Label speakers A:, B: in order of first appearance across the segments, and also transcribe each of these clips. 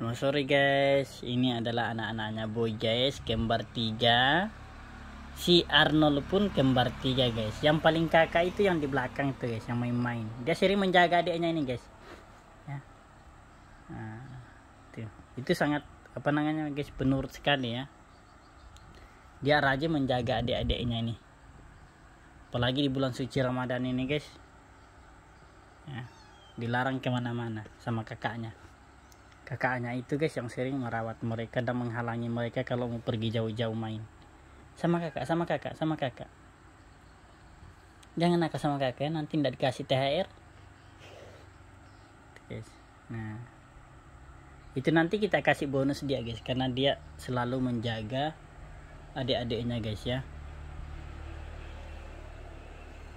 A: No oh, sorry guys, ini adalah anak-anaknya boy guys, kembar 3. Si Arnold pun kembar 3 guys. Yang paling kakak itu yang di belakang tuh guys, yang main-main. Dia sering menjaga adiknya ini guys. Ya. Nah, itu. Itu sangat apa namanya guys, penurut sekali ya. Dia rajin menjaga adik-adiknya ini. Apalagi di bulan suci Ramadan ini guys. Ya. Dilarang kemana-mana sama kakaknya kakaknya itu guys yang sering merawat mereka dan menghalangi mereka kalau mau pergi jauh-jauh main sama kakak sama kakak sama kakak jangan nakal sama kakak nanti tidak dikasih THR gitu, guys nah itu nanti kita kasih bonus dia guys karena dia selalu menjaga adik-adiknya guys ya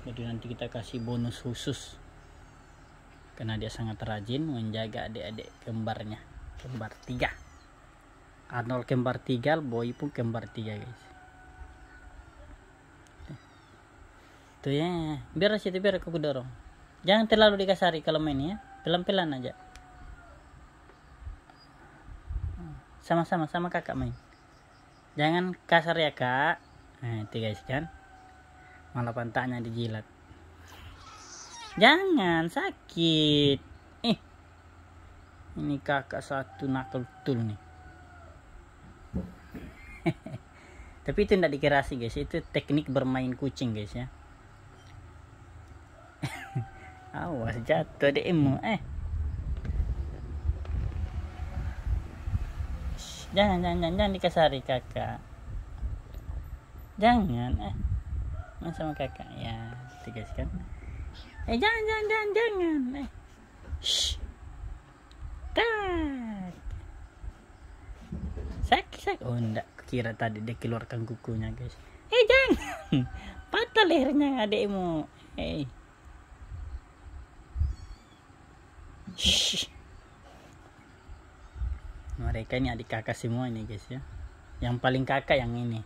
A: jadi nanti kita kasih bonus khusus karena dia sangat rajin menjaga adik-adik kembarnya kembar tiga Arnold kembar tiga Boy pun kembar tiga guys tuh ya biar situ biar aku dorong jangan terlalu dikasari kalau main ya pelan-pelan aja sama-sama sama kakak main jangan kasar ya kak nah itu guys kan malah pantatnya dijilat Jangan sakit. Eh. Ini kakak satu nakal betul nih. Tapi itu tidak dikerasi guys, itu teknik bermain kucing guys ya. Awas jatuh deh emu eh. Jangan jangan jangan, jangan dikasari kakak. Jangan eh. Masa sama kakak ya, tiga gitu, kan. Eh jangan jangan jangan jangan. Eh. Shh. Tak. Sak sak. Oh enggak kira tadi dia keluarkan kukunya guys. Eh jangan. Patah lehernya adekmu. Eh. Shh. Mereka ini adik kakak semua ini guys ya. Yang paling kakak yang ini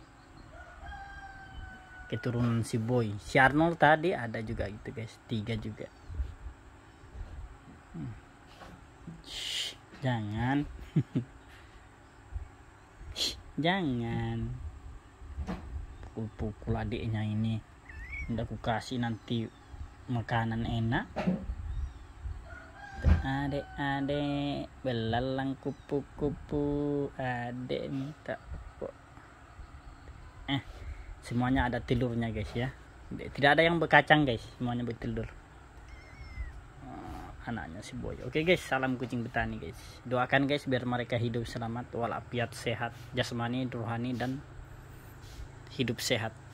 A: keturunan si boy si Arnold tadi ada juga gitu guys tiga juga hmm. jangan Shh, jangan pukul-pukul adiknya ini udah aku kasih nanti makanan enak adek-adek belalang kupu-kupu adek tak semuanya ada telurnya guys ya tidak ada yang berkacang guys semuanya bertelur ah, anaknya si boy oke guys salam kucing petani guys doakan guys biar mereka hidup selamat walafiat sehat jasmani rohani dan hidup sehat